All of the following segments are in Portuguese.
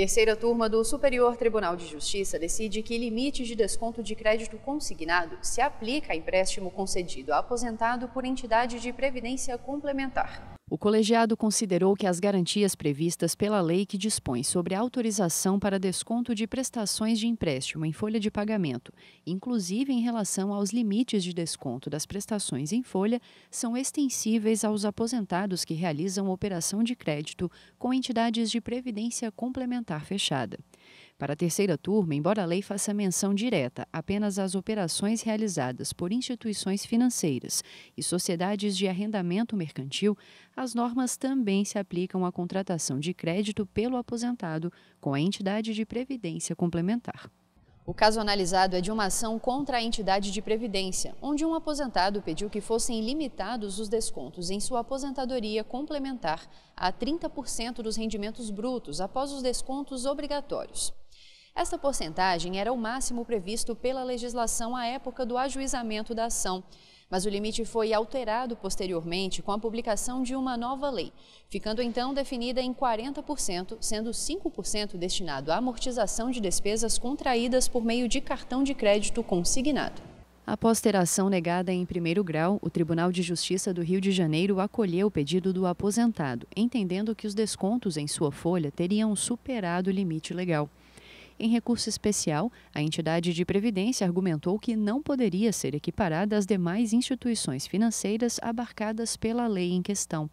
Terceira turma do Superior Tribunal de Justiça decide que limite de desconto de crédito consignado se aplica a empréstimo concedido a aposentado por entidade de previdência complementar o colegiado considerou que as garantias previstas pela lei que dispõe sobre autorização para desconto de prestações de empréstimo em folha de pagamento, inclusive em relação aos limites de desconto das prestações em folha, são extensíveis aos aposentados que realizam operação de crédito com entidades de previdência complementar fechada. Para a terceira turma, embora a lei faça menção direta apenas às operações realizadas por instituições financeiras e sociedades de arrendamento mercantil, as normas também se aplicam à contratação de crédito pelo aposentado com a entidade de previdência complementar. O caso analisado é de uma ação contra a entidade de previdência, onde um aposentado pediu que fossem limitados os descontos em sua aposentadoria complementar a 30% dos rendimentos brutos após os descontos obrigatórios. Esta porcentagem era o máximo previsto pela legislação à época do ajuizamento da ação mas o limite foi alterado posteriormente com a publicação de uma nova lei, ficando então definida em 40%, sendo 5% destinado à amortização de despesas contraídas por meio de cartão de crédito consignado. Após ter ação negada em primeiro grau, o Tribunal de Justiça do Rio de Janeiro acolheu o pedido do aposentado, entendendo que os descontos em sua folha teriam superado o limite legal. Em recurso especial, a entidade de previdência argumentou que não poderia ser equiparada às demais instituições financeiras abarcadas pela lei em questão.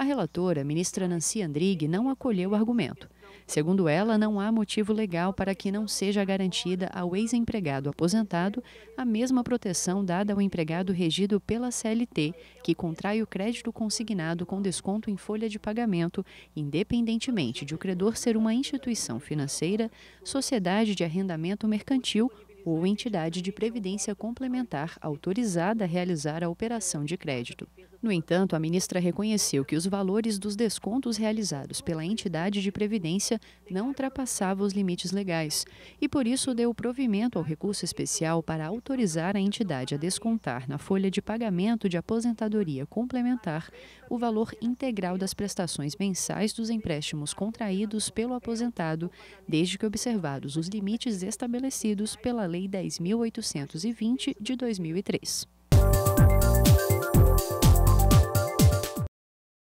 A relatora, ministra Nancy Andrighi, não acolheu o argumento. Segundo ela, não há motivo legal para que não seja garantida ao ex-empregado aposentado a mesma proteção dada ao empregado regido pela CLT, que contrai o crédito consignado com desconto em folha de pagamento, independentemente de o credor ser uma instituição financeira, sociedade de arrendamento mercantil ou entidade de previdência complementar autorizada a realizar a operação de crédito. No entanto, a ministra reconheceu que os valores dos descontos realizados pela entidade de previdência não ultrapassavam os limites legais e, por isso, deu provimento ao recurso especial para autorizar a entidade a descontar na folha de pagamento de aposentadoria complementar o valor integral das prestações mensais dos empréstimos contraídos pelo aposentado, desde que observados os limites estabelecidos pela Lei 10.820 de 2003.